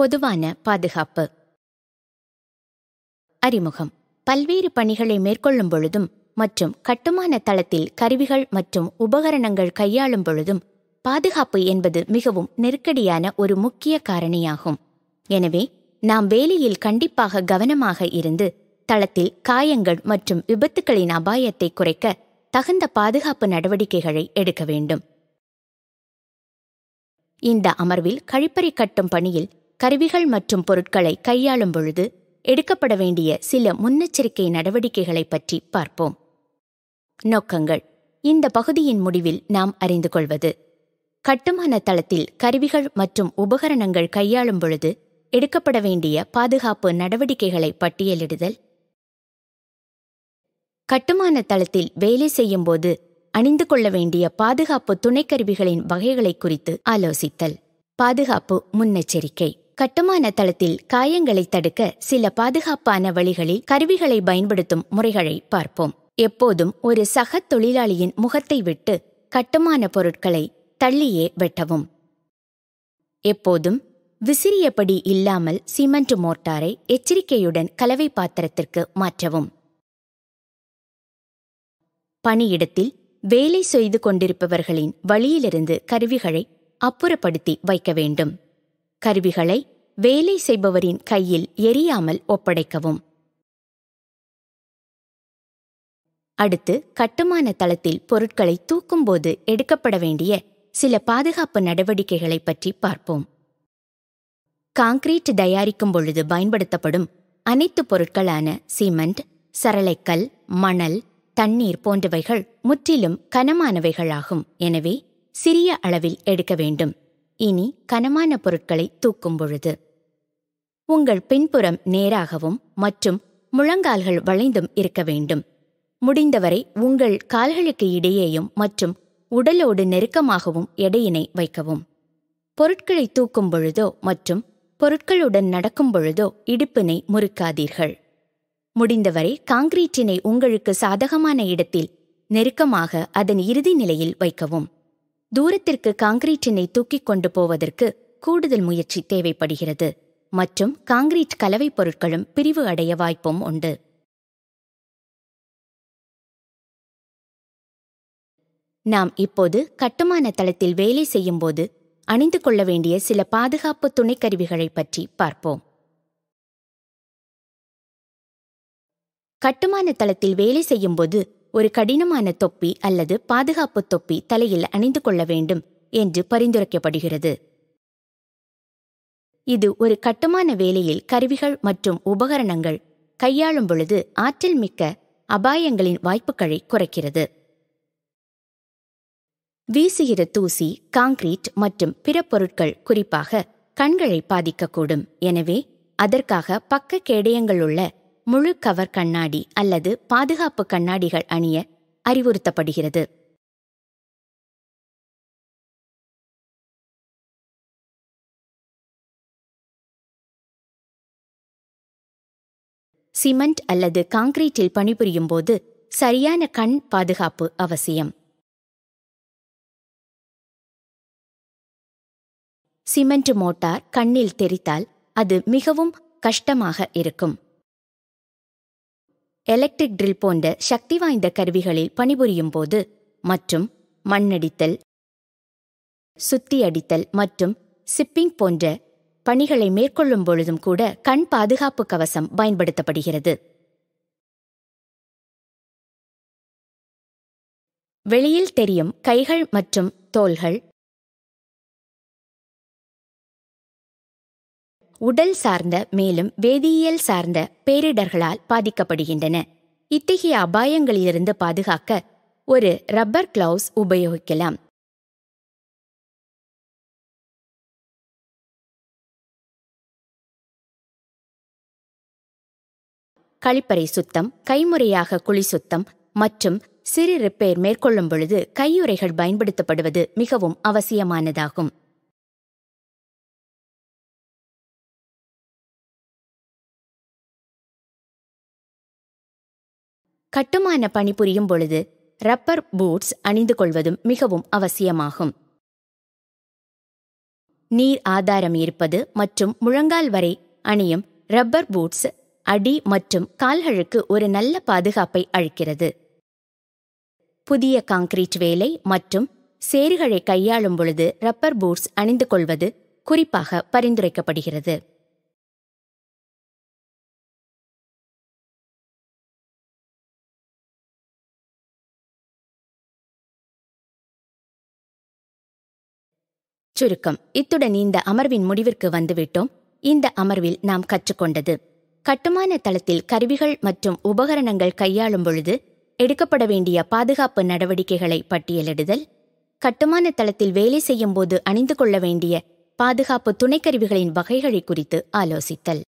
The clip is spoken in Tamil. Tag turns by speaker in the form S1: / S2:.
S1: பொதுவான பாதுகாப்பு அறிமுகம் பல்வேறு பணிகளை மேற்கொள்ளும் பொழுதும் மற்றும் கட்டுமான
S2: தளத்தில் கருவிகள் மற்றும் உபகரணங்கள் கையாளும் பொழுதும் பாதுகாப்பு என்பது மிகவும் நெருக்கடியான ஒரு முக்கிய காரணியாகும் எனவே நாம் வேலையில் கண்டிப்பாக கவனமாக இருந்து தளத்தில் காயங்கள் மற்றும் விபத்துகளின் அபாயத்தை குறைக்க தகுந்த பாதுகாப்பு நடவடிக்கைகளை எடுக்க வேண்டும் இந்த அமர்வில் கழிப்பறை கட்டும் பணியில் கருவிகள் மற்றும் பொருட்களை கையாளும் பொழுது எடுக்கப்பட வேண்டிய சில முன்னெச்சரிக்கை நடவடிக்கைகளை பற்றி பார்ப்போம் நோக்கங்கள் இந்த பகுதியின் முடிவில் நாம் அறிந்து கொள்வது கட்டுமான தளத்தில் கருவிகள் மற்றும் உபகரணங்கள் கையாளும் பொழுது எடுக்கப்பட வேண்டிய பாதுகாப்பு நடவடிக்கைகளை பட்டியலிடுதல் கட்டுமான தளத்தில் வேலை செய்யும்போது அணிந்து கொள்ள வேண்டிய பாதுகாப்பு துணைக்கருவிகளின் வகைகளை குறித்து ஆலோசித்தல் பாதுகாப்பு முன்னெச்சரிக்கை கட்டுமான தளத்தில் காயங்களை தடுக்க சில பாதுகாப்பான வழிகளில் கருவிகளை பயன்படுத்தும் முறைகளை பார்ப்போம் எப்போதும் ஒரு சக தொழிலாளியின் முகத்தை விட்டு கட்டுமான பொருட்களை தள்ளியே வெட்டவும் எப்போதும் விசிறியபடி இல்லாமல் சிமெண்ட் மோர்டாரை எச்சரிக்கையுடன் கலவை பாத்திரத்திற்கு மாற்றவும் பணியிடத்தில் வேலை செய்து கொண்டிருப்பவர்களின் வழியிலிருந்து கருவிகளை அப்புறப்படுத்தி வைக்க வேண்டும் கருவிகளை வேலை செய்பவரின் கையில் எரியாமல் ஒப்படைக்கவும் அடுத்து கட்டுமான தளத்தில் பொருட்களை தூக்கும்போது எடுக்கப்பட வேண்டிய சில பாதுகாப்பு நடவடிக்கைகளை பற்றி பார்ப்போம் காங்கிரீட் தயாரிக்கும் பொழுது பயன்படுத்தப்படும் அனைத்து பொருட்களான சிமெண்ட் சரளைக்கல் மணல் தண்ணீர் போன்றவைகள் முற்றிலும் கனமானவைகளாகும் எனவே சிறிய அளவில் எடுக்க வேண்டும் இனி கனமான பொருட்களை தூக்கும் பொழுது உங்கள் பின்புறம் நேராகவும் மற்றும் முழங்கால்கள் வளைந்தும் இருக்க வேண்டும் முடிந்தவரை உங்கள் கால்களுக்கு இடையேயும் மற்றும் உடலோடு நெருக்கமாகவும் எடையினை வைக்கவும் பொருட்களை தூக்கும் பொழுதோ மற்றும் பொருட்களுடன் நடக்கும் பொழுதோ இடுப்பினை முறுக்காதீர்கள் முடிந்தவரை காங்கிரீட்டினை உங்களுக்கு சாதகமான இடத்தில் நெருக்கமாக அதன் இறுதி நிலையில் வைக்கவும் தூரத்திற்கு காங்கிரீட்டினை தூக்கிக் கொண்டு
S1: போவதற்கு கூடுதல் முயற்சி தேவைப்படுகிறது மற்றும் காங்கிரீட் கலவைப் பொருட்களும் பிரிவு அடைய வாய்ப்பும் உண்டு நாம் இப்போது கட்டுமான தளத்தில் வேலை செய்யும்போது அணிந்து
S2: கொள்ள வேண்டிய சில பாதுகாப்பு துணைக்கருவிகளை பற்றி பார்ப்போம் கட்டுமான தளத்தில் வேலை செய்யும்போது ஒரு கடினமான தொப்பி அல்லது பாதுகாப்பு தொப்பி தலையில் அணிந்து கொள்ள வேண்டும் என்று பரிந்துரைக்கப்படுகிறது இது ஒரு கட்டுமான வேலையில் கருவிகள் மற்றும் உபகரணங்கள் கையாளும் பொழுது ஆற்றல் மிக்க அபாயங்களின் வாய்ப்புகளை குறைக்கிறது வீசுகிற தூசி காங்கிரீட் மற்றும் பிற பொருட்கள் குறிப்பாக கண்களை பாதிக்கக்கூடும் எனவே அதற்காக பக்க
S1: கேடயங்களுள்ள முழு கவர் கண்ணாடி அல்லது பாதுகாப்பு கண்ணாடிகள் அணிய
S3: அறிவுறுத்தப்படுகிறது
S1: சிமெண்ட் அல்லது காங்கிரீட்டில் பணிபுரியும் போது சரியான கண் பாதுகாப்பு அவசியம் சிமெண்ட் மோட்டார் கண்ணில் தெரித்தால் அது மிகவும் கஷ்டமாக இருக்கும் எலக்ட்ரிக் ட்ரில் போன்ற சக்தி வாய்ந்த கருவிகளில் பணிபுரியும் போது மற்றும் மண்ணடித்தல் சுத்தி அடித்தல் மற்றும் சிப்பிங் போன்ற பணிகளை மேற்கொள்ளும் பொழுதும் கூட கண் பாதுகாப்பு கவசம் பயன்படுத்தப்படுகிறது வெளியில் தெரியும் கைகள் மற்றும் தோள்கள் உடல் சார்ந்த மேலும் வேதியியல் சார்ந்த
S2: பேரிடர்களால் பாதிக்கப்படுகின்றன இத்தகைய அபாயங்களிலிருந்து பாதுகாக்க
S3: ஒரு ரப்பர் கிளவுஸ் உபயோகிக்கலாம்
S1: கழிப்பறை சுத்தம் கைமுறையாக குழி சுத்தம் மற்றும் சிறு ரிப்பேர் மேற்கொள்ளும் பொழுது கையுறைகள் பயன்படுத்தப்படுவது மிகவும் அவசியமானதாகும்
S3: கட்டுமான பணிபுரியும் பொழுது
S1: ரப்பர் பூட்ஸ் அணிந்து கொள்வதும் மிகவும் அவசியமாகும்
S2: நீர் ஆதாரம் இருப்பது மற்றும் முழங்கால் வரை அணியும் ரப்பர் பூட்ஸ் அடி மற்றும் கால்களுக்கு ஒரு நல்ல பாதுகாப்பை அளிக்கிறது புதிய காங்கிரீட் வேலை மற்றும் சேறுகளை கையாளும் பொழுது ரப்பர் பூட்ஸ் அணிந்து
S3: கொள்வது குறிப்பாக பரிந்துரைக்கப்படுகிறது சுருக்கம்
S1: இத்துடன் இந்த அமர்வின் முடிவிற்கு வந்துவிட்டோம் இந்த அமர்வில் நாம் கற்றுக்கொண்டது
S2: கட்டுமான தளத்தில் கருவிகள் மற்றும் உபகரணங்கள் கையாளும் பொழுது எடுக்கப்பட வேண்டிய பாதுகாப்பு நடவடிக்கைகளை பட்டியலிடுதல் கட்டுமான தளத்தில் வேலை செய்யும் போது அணிந்து கொள்ள வேண்டிய
S3: பாதுகாப்பு துணைக்கருவிகளின் வகைகளை குறித்து ஆலோசித்தல்